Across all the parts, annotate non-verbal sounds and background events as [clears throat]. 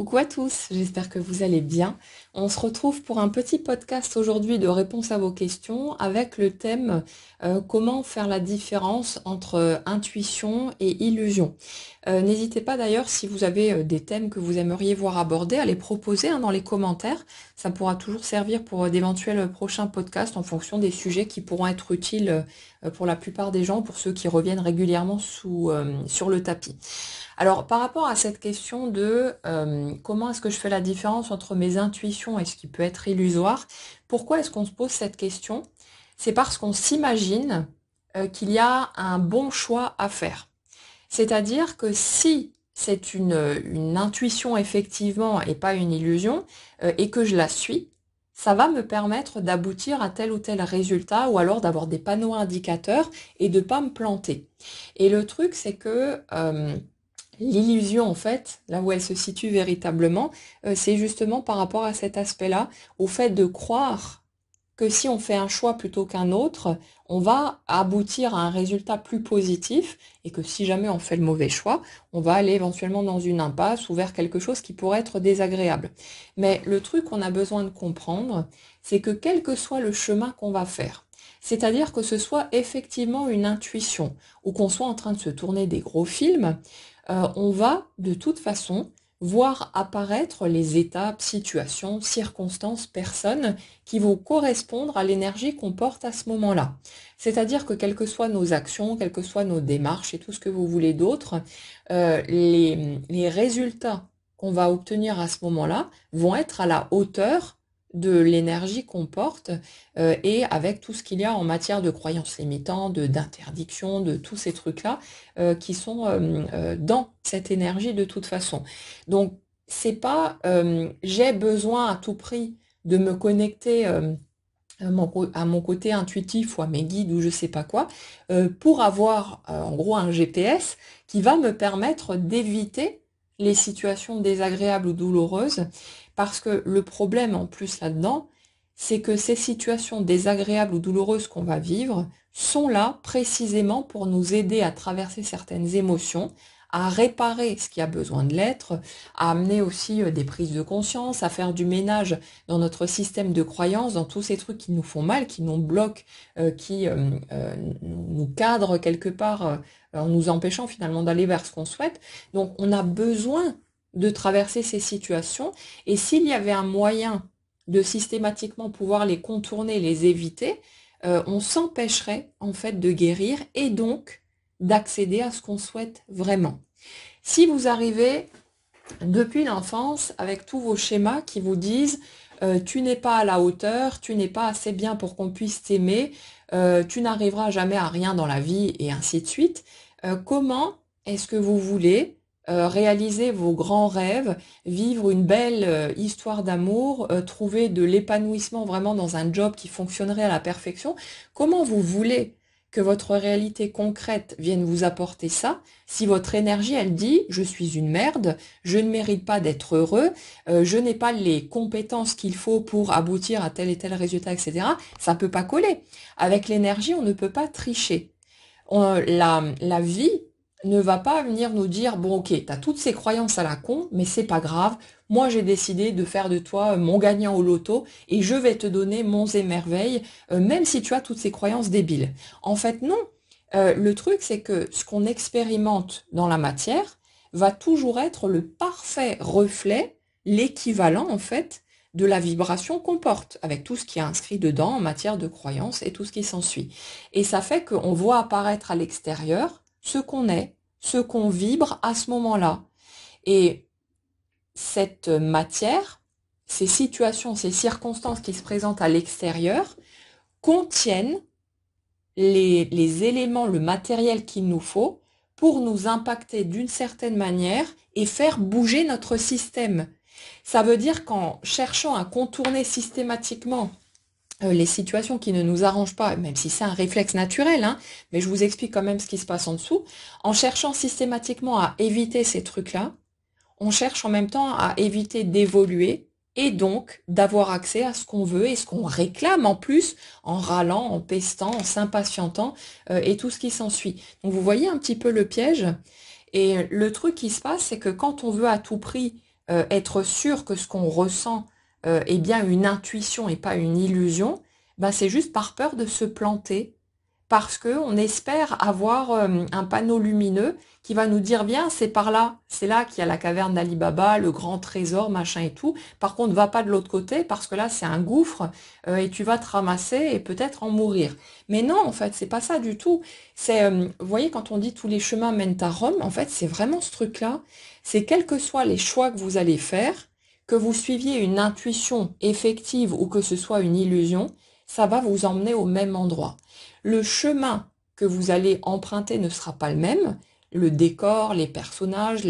Coucou à tous, j'espère que vous allez bien. On se retrouve pour un petit podcast aujourd'hui de réponse à vos questions avec le thème euh, comment faire la différence entre euh, intuition et illusion. Euh, n'hésitez pas d'ailleurs si vous avez des thèmes que vous aimeriez voir abordés à les proposer hein, dans les commentaires. Ça pourra toujours servir pour d'éventuels prochains podcasts en fonction des sujets qui pourront être utiles euh, pour la plupart des gens, pour ceux qui reviennent régulièrement euh, sur le tapis. Alors par rapport à cette question de euh, comment est-ce que je fais la différence entre mes intuitions et ce qui peut être illusoire, pourquoi est-ce qu'on se pose cette question C'est parce qu'on s'imagine qu'il y a un bon choix à faire. C'est-à-dire que si c'est une, intuition effectivement et pas une illusion, et que je la suis, ça va me permettre d'aboutir à tel ou tel résultat ou alors d'avoir des panneaux indicateurs et de pas me planter. Et le truc, c'est que euh, l'illusion, en fait, là où elle se situe véritablement, euh, c'est justement par rapport à cet aspect-là, au fait de croire que si on fait un choix plutôt qu'un autre, on va aboutir à un résultat plus positif et que si jamais on fait le mauvais choix, on va aller éventuellement dans une impasse ou vers quelque chose qui pourrait être désagréable. Mais le truc qu'on a besoin de comprendre, c'est que quel que soit le chemin qu'on va faire, c'est-à-dire que ce soit effectivement une intuition ou qu'on soit en train de se tourner des gros films, euh, on va de toute façon voir apparaître les étapes, situations, circonstances, personnes qui vont correspondre à l'énergie qu'on porte à ce moment-là. C'est-à-dire que quelles que soient nos actions, quelles que soient nos démarches et tout ce que vous voulez d'autre, euh, les, les résultats qu'on va obtenir à ce moment-là vont être à la hauteur de l'énergie qu'on porte euh, et avec tout ce qu'il y a en matière de croyances limitantes, d'interdiction, de, tous ces trucs-là euh, qui sont euh, dans cette énergie de toute façon. Donc, c'est pas j'ai besoin à tout prix de me connecter à mon, à mon côté intuitif ou à mes guides ou je sais pas quoi pour avoir en gros un GPS qui va me permettre d'éviter les situations désagréables ou douloureuses parce que le problème en plus là-dedans, c'est que ces situations désagréables ou douloureuses qu'on va vivre sont là précisément pour nous aider à traverser certaines émotions, à réparer ce qui a besoin de l'être, à amener aussi euh, des prises de conscience, à faire du ménage dans notre système de croyance, dans tous ces trucs qui nous font mal, qui nous bloquent, euh, qui euh, nous cadrent quelque part en nous empêchant finalement d'aller vers ce qu'on souhaite. Donc on a besoin de traverser ces situations. Et s'il y avait un moyen de systématiquement pouvoir les contourner, les éviter, euh, on s'empêcherait en fait de guérir et donc d'accéder à ce qu'on souhaite vraiment. Si vous arrivez depuis l'enfance avec tous vos schémas qui vous disent euh, tu n'es pas à la hauteur, tu n'es pas assez bien pour qu'on puisse t'aimer, euh, tu n'arriveras jamais à rien dans la vie et ainsi de suite, comment est-ce que vous voulez euh, réaliser vos grands rêves, vivre une belle euh, histoire d'amour, euh, trouver de l'épanouissement vraiment dans un job qui fonctionnerait à la perfection, comment vous voulez que votre réalité concrète vienne vous apporter ça si votre énergie, elle dit je suis une merde, je ne mérite pas d'être heureux, je n'ai pas les compétences qu'il faut pour aboutir à tel et tel résultat, etc. Ça ne peut pas coller. Avec l'énergie, on ne peut pas tricher. On, la, la vie ne va pas venir nous dire bon ok, tu as toutes ces croyances à la con, mais c'est pas grave. Moi j'ai décidé de faire de toi euh, mon gagnant au loto et je vais te donner mon et euh, même si tu as toutes ces croyances débiles. En fait non. Euh, le truc c'est que ce qu'on expérimente dans la matière va toujours être le parfait reflet, l'équivalent en fait de la vibration qu'on porte, avec tout ce qui est inscrit dedans en matière de croyances et tout ce qui s'ensuit. Et ça fait qu'on voit apparaître à l'extérieur ce qu'on est, ce qu'on vibre à ce moment-là. Et cette matière, ces situations, ces circonstances qui se présentent à l'extérieur contiennent les, éléments, le matériel qu'il nous faut pour nous impacter d'une certaine manière et faire bouger notre système. Ça veut dire qu'en cherchant à contourner systématiquement euh, les situations qui ne nous arrangent pas, même si c'est un réflexe naturel, hein, mais je vous explique quand même ce qui se passe en dessous, en cherchant systématiquement à éviter ces trucs-là, on cherche en même temps à éviter d'évoluer et donc d'avoir accès à ce qu'on veut et ce qu'on réclame en plus en râlant, en pestant, en s'impatientant euh, et tout ce qui s'ensuit. Donc vous voyez un petit peu le piège. Et le truc qui se passe, c'est que quand on veut à tout prix euh, être sûr que ce qu'on ressent, euh, eh bien une intuition et pas une illusion, bah, c'est juste par peur de se planter, parce qu'on espère avoir euh, un panneau lumineux qui va nous dire bien c'est par là, c'est là qu'il y a la caverne d'Alibaba, le grand trésor, machin et tout. Par contre, va pas de l'autre côté parce que là c'est un gouffre euh, et tu vas te ramasser et peut-être en mourir. Mais non, en fait, c'est pas ça du tout. C'est, euh, vous voyez, quand on dit tous les chemins mènent à Rome, en fait, c'est vraiment ce truc-là. C'est quels que soient les choix que vous allez faire, que vous suiviez une intuition effective ou que ce soit une illusion, ça va vous emmener au même endroit. Le chemin que vous allez emprunter ne sera pas le même, le décor, les personnages,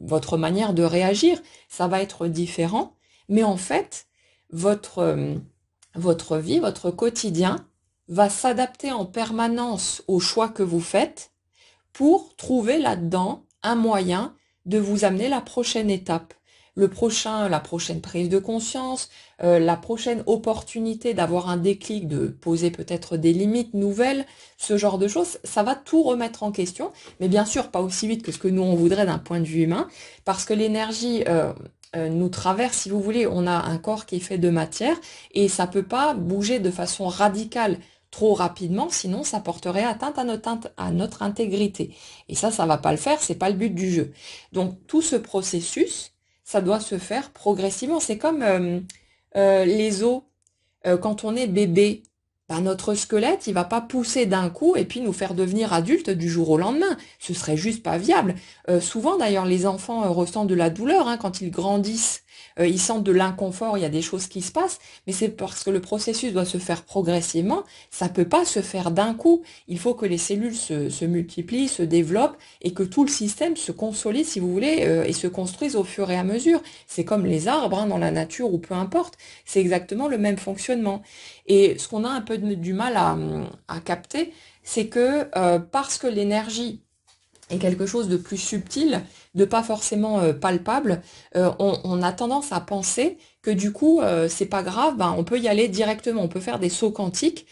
votre manière de réagir, ça va être différent. Mais en fait, votre, euh, votre vie, votre quotidien va s'adapter en permanence aux choix que vous faites pour trouver là-dedans un moyen de vous amener la prochaine étape le prochain, la prochaine prise de conscience, euh, la prochaine opportunité d'avoir un déclic, de poser peut-être des limites nouvelles, ce genre de choses, ça va tout remettre en question, mais bien sûr pas aussi vite que ce que nous on voudrait d'un point de vue humain, parce que l'énergie euh, euh, nous traverse, si vous voulez, on a un corps qui est fait de matière et ça peut pas bouger de façon radicale trop rapidement, sinon ça porterait atteinte à notre, à notre intégrité. Et ça, ça va pas le faire, c'est pas le but du jeu. Donc tout ce processus, ça doit se faire progressivement. C'est comme euh, euh, les os. Euh, quand on est bébé, bah, notre squelette, il va pas pousser d'un coup et puis nous faire devenir adultes du jour au lendemain. Ce serait juste pas viable. souvent, d'ailleurs, les enfants ressentent de la douleur hein, quand ils grandissent euh, ils sentent de l'inconfort, il y a des choses qui se passent, mais c'est parce que le processus doit se faire progressivement, ça ne peut pas se faire d'un coup. Il faut que les cellules se, multiplient, se développent et que tout le système se consolide, si vous voulez, euh, et se construise au fur et à mesure. C'est comme les arbres hein, dans la nature ou peu importe, c'est exactement le même fonctionnement. Et ce qu'on a un peu du mal à, capter, c'est que euh, parce que l'énergie et quelque chose de plus subtil, de pas forcément euh, palpable, euh, on, a tendance à penser que du coup, euh, c'est pas grave, ben, on peut y aller directement, on peut faire des sauts quantiques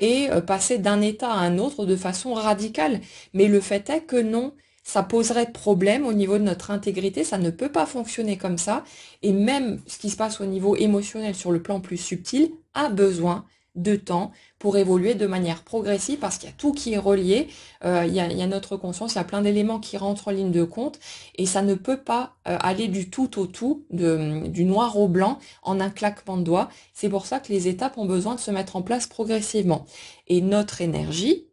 et passer d'un état à un autre de façon radicale. Mais le fait est que non, ça poserait de problème au niveau de notre intégrité, ça ne peut pas fonctionner comme ça, et même ce qui se passe au niveau émotionnel sur le plan plus subtil a besoin de temps, pour évoluer de manière progressive parce qu'il y a tout qui est relié, euh, il, y a, notre conscience, il y a plein d'éléments qui rentrent en ligne de compte et ça ne peut pas euh, aller du tout au tout, du noir au blanc en un claquement de doigts. C'est pour ça que les étapes ont besoin de se mettre en place progressivement. Et notre énergie,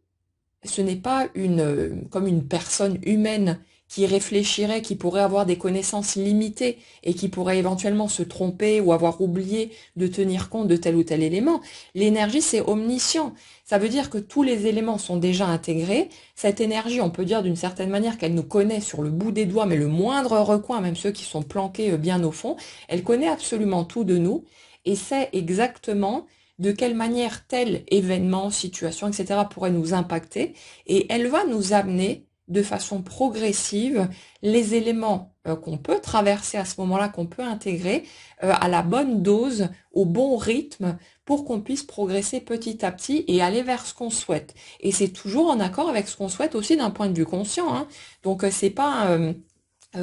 ce n'est pas une, euh, comme une personne humaine qui réfléchirait, qui pourrait avoir des connaissances limitées et qui pourrait éventuellement se tromper ou avoir oublié de tenir compte de tel ou tel élément. L'énergie, c'est omniscient. Ça veut dire que tous les éléments sont déjà intégrés. Cette énergie, on peut dire d'une certaine manière qu'elle nous connaît sur le bout des doigts, mais le moindre recoin, même ceux qui sont planqués euh, bien au fond, elle connaît absolument tout de nous et sait exactement de quelle manière tel événement, situation, etc. pourrait nous impacter. Et elle va nous amener de façon progressive les éléments euh, qu'on peut traverser à ce moment-là, qu'on peut intégrer euh, à la bonne dose, au bon rythme, pour qu'on puisse progresser petit à petit et aller vers ce qu'on souhaite. Et c'est toujours en accord avec ce qu'on souhaite aussi d'un point de vue conscient. Hein. Donc euh, c'est pas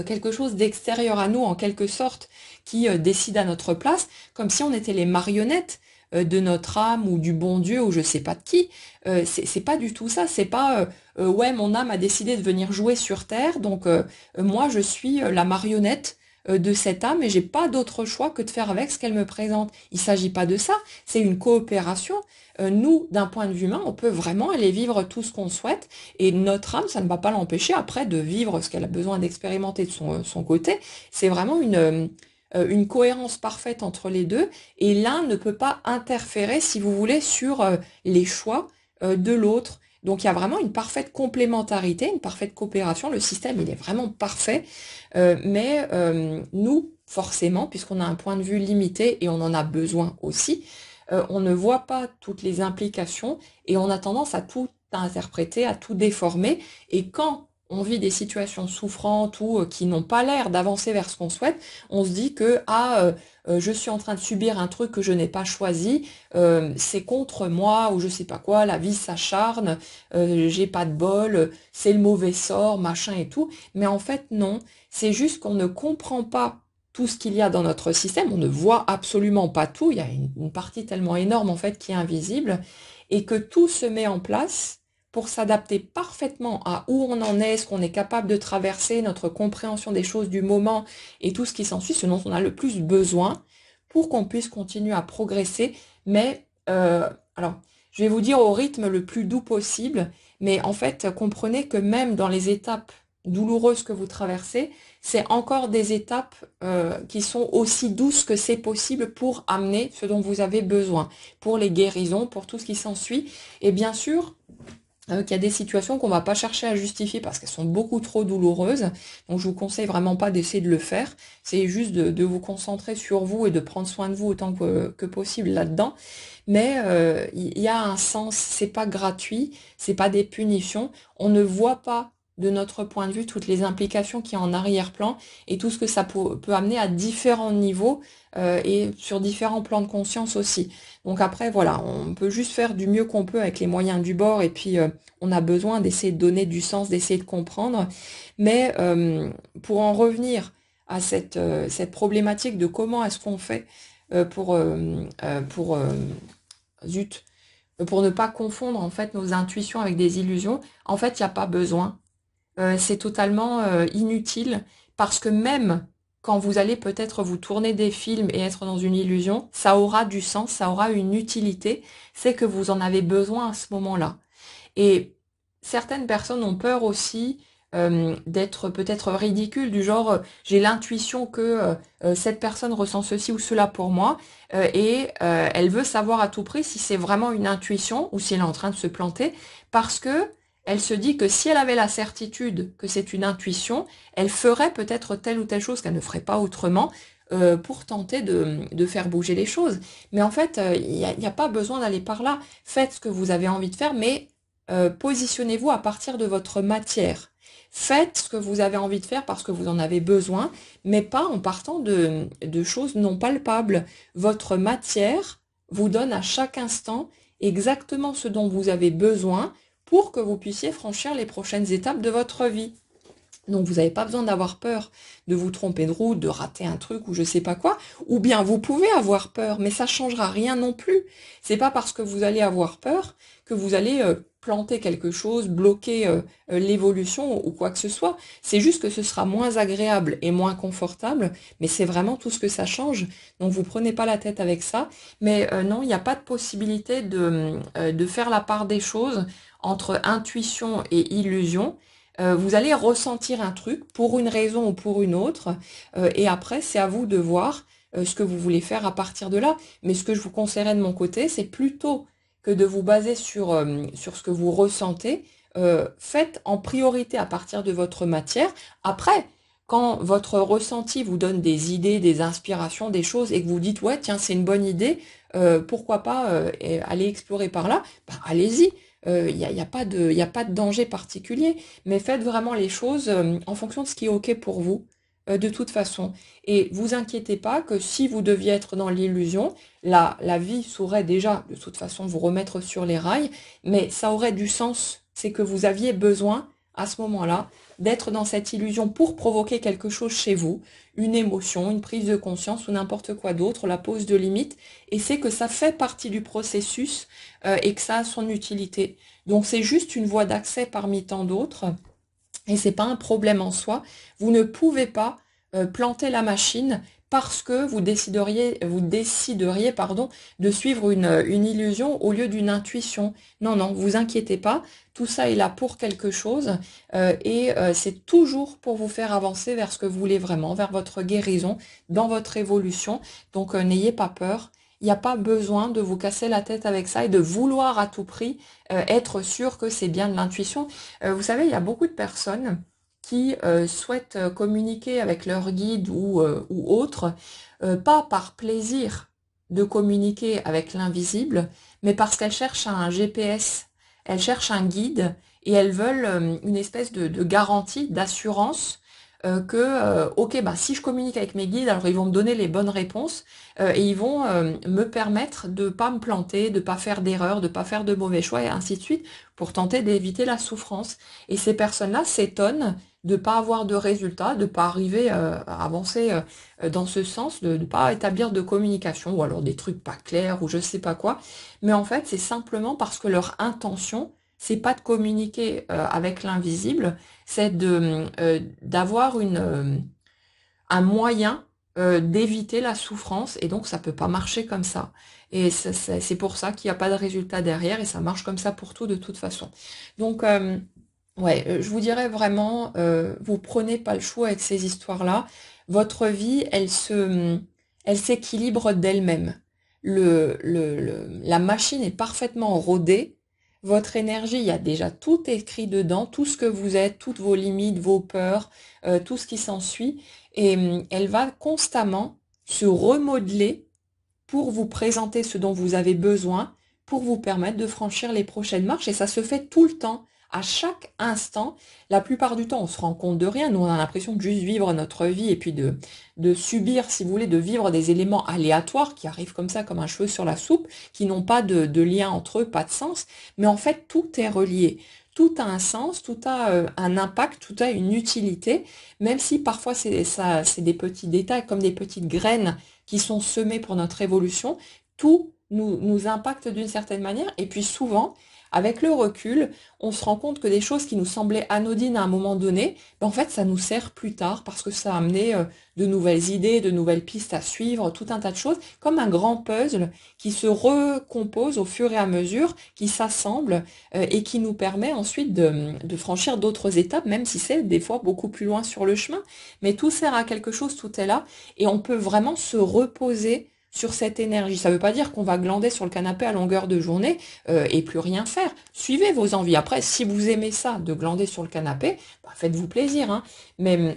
quelque chose d'extérieur à nous en quelque sorte qui décide à notre place, comme si on était les marionnettes euh, de notre âme ou du bon Dieu ou je sais pas de qui. Euh, c'est pas du tout ça. C'est pas euh, ouais mon âme a décidé de venir jouer sur terre, donc moi je suis la marionnette de cette âme et j'ai pas d'autre choix que de faire avec ce qu'elle me présente. Il s'agit pas de ça. C'est une coopération. nous, d'un point de vue humain, on peut vraiment aller vivre tout ce qu'on souhaite et notre âme, ça ne va pas l'empêcher après de vivre ce qu'elle a besoin d'expérimenter de son côté. C'est vraiment une euh, une cohérence parfaite entre les deux, et l'un ne peut pas interférer, si vous voulez, sur euh, les choix euh, de l'autre. Donc il y a vraiment une parfaite complémentarité, une parfaite coopération. Le système, il est vraiment parfait. mais nous, forcément, puisqu'on a un point de vue limité et on en a besoin aussi, on ne voit pas toutes les implications et on a tendance à tout interpréter, à tout déformer. Et quand on vit des situations souffrantes ou euh, qui n'ont pas l'air d'avancer vers ce qu'on souhaite, on se dit que ah euh, euh, je suis en train de subir un truc que je n'ai pas choisi, c'est contre moi ou je sais pas quoi, la vie s'acharne, j'ai pas de bol, c'est le mauvais sort, machin et tout. Mais en fait non, c'est juste qu'on ne comprend pas tout ce qu'il y a dans notre système, on ne voit absolument pas tout, il y a une partie tellement énorme en fait qui est invisible, et que tout se met en place pour s'adapter parfaitement à où on en est, ce qu'on est capable de traverser, notre compréhension des choses du moment et tout ce qui s'ensuit, ce dont on a le plus besoin pour qu'on puisse continuer à progresser. Mais, euh, alors, je vais vous dire au rythme le plus doux possible, mais en fait, comprenez que même dans les étapes douloureuses que vous traversez, c'est encore des étapes euh, qui sont aussi douces que c'est possible pour amener ce dont vous avez besoin, pour les guérisons, pour tout ce qui s'ensuit. Et bien sûr, euh, il y a des situations qu'on ne va pas chercher à justifier parce qu'elles sont beaucoup trop douloureuses. Donc je vous conseille vraiment pas d'essayer de le faire. C'est juste de, vous concentrer sur vous et de prendre soin de vous autant que, possible là-dedans. Mais euh, il y a un sens, ce n'est pas gratuit, ce n'est pas des punitions. On ne voit pas de notre point de vue, toutes les implications qui est en arrière-plan et tout ce que ça peut, amener à différents niveaux euh, et sur différents plans de conscience aussi. Donc après, voilà, on peut juste faire du mieux qu'on peut avec les moyens du bord et puis euh, on a besoin d'essayer de donner du sens, d'essayer de comprendre. Mais euh, pour en revenir à cette, cette problématique de comment est-ce qu'on fait pour, pour zut, pour ne pas confondre en fait nos intuitions avec des illusions, en fait, il n'y a pas besoin euh, c'est totalement euh, inutile parce que même quand vous allez peut-être vous tourner des films et être dans une illusion, ça aura du sens, ça aura une utilité, c'est que vous en avez besoin à ce moment-là. Et certaines personnes ont peur aussi euh, d'être peut-être ridicule, du genre j'ai l'intuition que cette personne ressent ceci ou cela pour moi, et elle veut savoir à tout prix si c'est vraiment une intuition ou si elle est en train de se planter, parce que elle se dit que si elle avait la certitude que c'est une intuition, elle ferait peut-être telle ou telle chose qu'elle ne ferait pas autrement euh, pour tenter de, faire bouger les choses. Mais en fait, euh, il n'y a, pas besoin d'aller par là. Faites ce que vous avez envie de faire, mais euh, positionnez-vous à partir de votre matière. Faites ce que vous avez envie de faire parce que vous en avez besoin, mais pas en partant de, de choses non palpables. Votre matière vous donne à chaque instant exactement ce dont vous avez besoin pour que vous puissiez franchir les prochaines étapes de votre vie. Donc vous n'avez pas besoin d'avoir peur de vous tromper de route, de rater un truc ou je sais pas quoi. Ou bien vous pouvez avoir peur, mais ça changera rien non plus. C'est pas parce que vous allez avoir peur que vous allez euh, planter quelque chose, bloquer euh, euh, l'évolution ou quoi que ce soit. C'est juste que ce sera moins agréable et moins confortable, mais c'est vraiment tout ce que ça change. Donc vous prenez pas la tête avec ça. Mais non, il n'y a pas de possibilité de, de faire la part des choses entre intuition et illusion, euh, vous allez ressentir un truc pour une raison ou pour une autre, euh, et après, c'est à vous de voir euh, ce que vous voulez faire à partir de là. Mais ce que je vous conseillerais de mon côté, c'est plutôt que de vous baser sur, sur ce que vous ressentez, faites en priorité à partir de votre matière. Après, quand votre ressenti vous donne des idées, des inspirations, des choses, et que vous dites ouais tiens c'est une bonne idée, pourquoi pas aller explorer par là, bah, allez-y il euh, n'y a, y a, pas de, a pas de danger particulier, mais faites vraiment les choses euh, en fonction de ce qui est OK pour vous euh, de toute façon. Et vous inquiétez pas que si vous deviez être dans l'illusion, la, la vie saurait déjà de toute façon vous remettre sur les rails, mais ça aurait du sens. C'est que vous aviez besoin à ce moment-là, d'être dans cette illusion pour provoquer quelque chose chez vous, une émotion, une prise de conscience ou n'importe quoi d'autre, la pose de limite, et c'est que ça fait partie du processus euh, et que ça a son utilité. Donc c'est juste une voie d'accès parmi tant d'autres, et c'est pas un problème en soi. Vous ne pouvez pas euh, planter la machine parce que vous décideriez, vous décideriez pardon, de suivre une, illusion au lieu d'une intuition. Non, non, vous inquiétez pas, tout ça est là pour quelque chose euh, et euh, c'est toujours pour vous faire avancer vers ce que vous voulez vraiment, vers votre guérison, dans votre évolution. Donc euh, n'ayez pas peur. Il n'y a pas besoin de vous casser la tête avec ça et de vouloir à tout prix être sûr que c'est bien de l'intuition. vous savez, il y a beaucoup de personnes qui euh, souhaitent euh, communiquer avec leur guide ou, euh, ou autre, pas par plaisir de communiquer avec l'invisible, mais parce qu'elles cherchent un GPS, elles cherchent un guide et elles veulent une espèce de, garantie, d'assurance que, ok, bah, si je communique avec mes guides, alors ils vont me donner les bonnes réponses et ils vont me permettre de ne pas me planter, de ne pas faire d'erreur, de ne pas faire de mauvais choix et ainsi de suite pour tenter d'éviter la souffrance. Et ces personnes-là s'étonnent de ne pas avoir de résultats, de ne pas arriver euh, à avancer euh, dans ce sens, de ne pas établir de communication, ou alors des trucs pas clairs, ou je sais pas quoi. Mais en fait, c'est simplement parce que leur intention, c'est pas de communiquer euh, avec l'invisible, c'est d'avoir une un moyen d'éviter la souffrance et donc ça peut pas marcher comme ça. Et c'est pour ça qu'il n'y a pas de résultat derrière et ça marche comme ça pour tout de toute façon. Donc Ouais, euh, je vous dirais vraiment, euh, vous prenez pas le choix avec ces histoires-là. Votre vie, elle se, mm, elle s'équilibre d'elle-même. Le, le, la machine est parfaitement rodée. Votre énergie, il y a déjà tout écrit dedans, tout ce que vous êtes, toutes vos limites, vos peurs, euh, tout ce qui s'ensuit. Et mm, elle va constamment se remodeler pour vous présenter ce dont vous avez besoin, pour vous permettre de franchir les prochaines marches. Et ça se fait tout le temps à chaque instant. La plupart du temps, on se rend compte de rien. Nous, on a l'impression de juste vivre notre vie et puis de, de subir, si vous voulez, de vivre des éléments aléatoires qui arrivent comme ça, comme un cheveu sur la soupe, qui n'ont pas de, lien entre eux, pas de sens. Mais en fait, tout est relié tout a un sens, tout a euh, un impact, tout a une utilité, même si parfois c'est ça, c'est des petits détails comme des petites graines qui sont semées pour notre évolution, tout nous impacte d'une certaine manière, et puis souvent, avec le recul, on se rend compte que des choses qui nous semblaient anodines à un moment donné, ben en fait, ça nous sert plus tard parce que ça a amené euh, de nouvelles idées, de nouvelles pistes à suivre, tout un tas de choses, comme un grand puzzle qui se recompose au fur et à mesure, qui s'assemble euh, et qui nous permet ensuite de, de franchir d'autres étapes, même si c'est des fois beaucoup plus loin sur le chemin. Mais tout sert à quelque chose, tout est là et on peut vraiment se reposer sur cette énergie. Ça ne veut pas dire qu'on va glander sur le canapé à longueur de journée euh, et plus rien faire. Suivez vos envies. Après, si vous aimez ça, de glander sur le canapé, bah, faites-vous plaisir. Hein. Mais hum,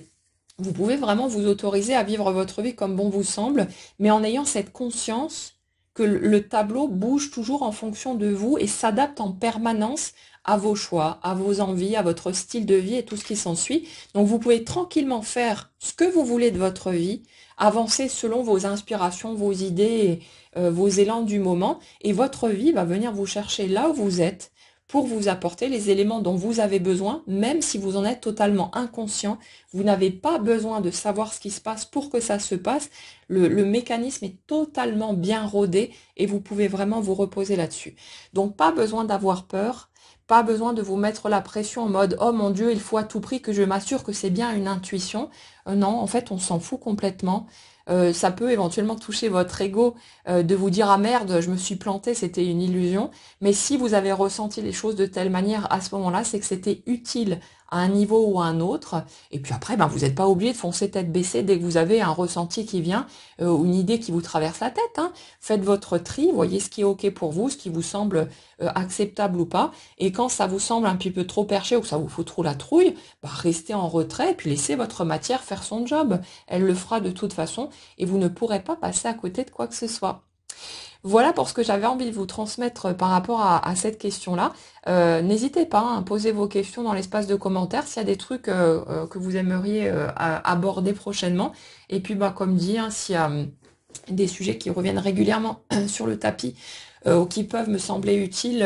vous pouvez vraiment vous autoriser à vivre votre vie comme bon vous semble, mais en ayant cette conscience que le tableau bouge toujours en fonction de vous et s'adapte en permanence à vos choix, à vos envies, à votre style de vie et tout ce qui s'ensuit. Donc vous pouvez tranquillement faire ce que vous voulez de votre vie, avancer selon vos inspirations, vos idées, euh, vos élans du moment, et votre vie va venir vous chercher là où vous êtes pour vous apporter les éléments dont vous avez besoin, même si vous en êtes totalement inconscient. Vous n'avez pas besoin de savoir ce qui se passe pour que ça se passe. Le, le mécanisme est totalement bien rodé et vous pouvez vraiment vous reposer là-dessus. Donc pas besoin d'avoir peur, pas besoin de vous mettre la pression en mode ⁇ Oh mon Dieu, il faut à tout prix que je m'assure que c'est bien une intuition ⁇ euh, non, en fait, on s'en fout complètement. Euh, ça peut éventuellement toucher votre ego euh, de vous dire ah merde, je me suis planté, c'était une illusion. Mais si vous avez ressenti les choses de telle manière à ce moment-là, c'est que c'était utile à un niveau ou à un autre. Et puis après, ben, vous n'êtes pas obligé de foncer tête baissée dès que vous avez un ressenti qui vient ou une idée qui vous traverse la tête. Hein. Faites votre tri, voyez ce qui est OK pour vous, ce qui vous semble acceptable ou pas. Et quand ça vous semble un petit peu trop perché ou que ça vous fout trop la trouille, ben, restez en retrait et puis laissez votre matière faire son job. Elle le fera de toute façon et vous ne pourrez pas passer à côté de quoi que ce soit. Voilà pour ce que j'avais envie de vous transmettre par rapport à, cette question-là. Euh, n'hésitez pas à hein, poser vos questions dans l'espace de commentaires s'il y a des trucs euh, euh, que vous aimeriez aborder prochainement. Et puis, bah, comme dit, hein, s'il y a hum, des sujets qui reviennent régulièrement [clears throat] sur le tapis ou qui peuvent me sembler utiles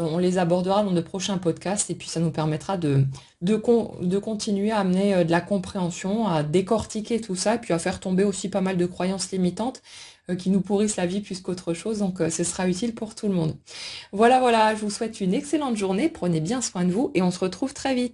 euh, on les abordera dans de prochains podcasts et puis ça nous permettra de, de continuer à amener euh, de la compréhension, à décortiquer tout ça et puis à faire tomber aussi pas mal de croyances limitantes euh, qui nous pourrissent la vie plus qu'autre chose. Donc ce sera utile pour tout le monde. Voilà, voilà, je vous souhaite une excellente journée, prenez bien soin de vous et on se retrouve très vite.